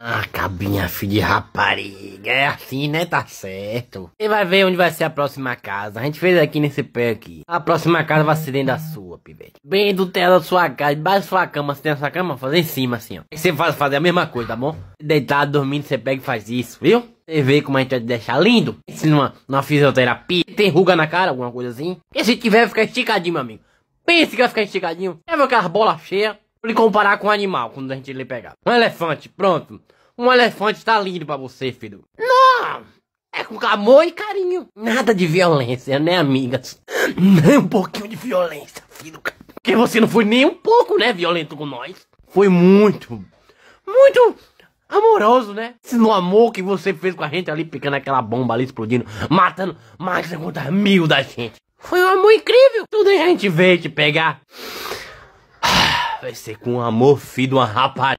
Ah, cabinha, filho de rapariga. É assim, né? Tá certo. Você vai ver onde vai ser a próxima casa. A gente fez aqui nesse pé aqui. A próxima casa vai ser dentro da sua, pivete. Bem do tela da sua casa, debaixo da sua cama. Se tem assim, a sua cama, fazer em cima, assim, ó. Você faz fazer a mesma coisa, tá bom? Deitado, dormindo, você pega e faz isso, viu? Você vê como a gente vai te deixar lindo. Se numa, numa fisioterapia. Tem ruga na cara, alguma coisa assim. E se tiver, fica esticadinho, meu amigo. Pense que vai ficar instigadinho. Já é viu aquelas bolas cheias? Pra lhe comparar com um animal quando a gente lhe pegar. Um elefante, pronto. Um elefante tá lindo pra você, filho. Não! É com amor e carinho. Nada de violência, né, amigas? Nem um pouquinho de violência, filho. Porque você não foi nem um pouco, né, violento com nós. Foi muito, muito amoroso, né? Esse no amor que você fez com a gente ali, picando aquela bomba ali, explodindo, matando mais de mil da gente. Foi um amor incrível a gente veio te pegar, ah, vai ser com um amor filho de uma rapariga.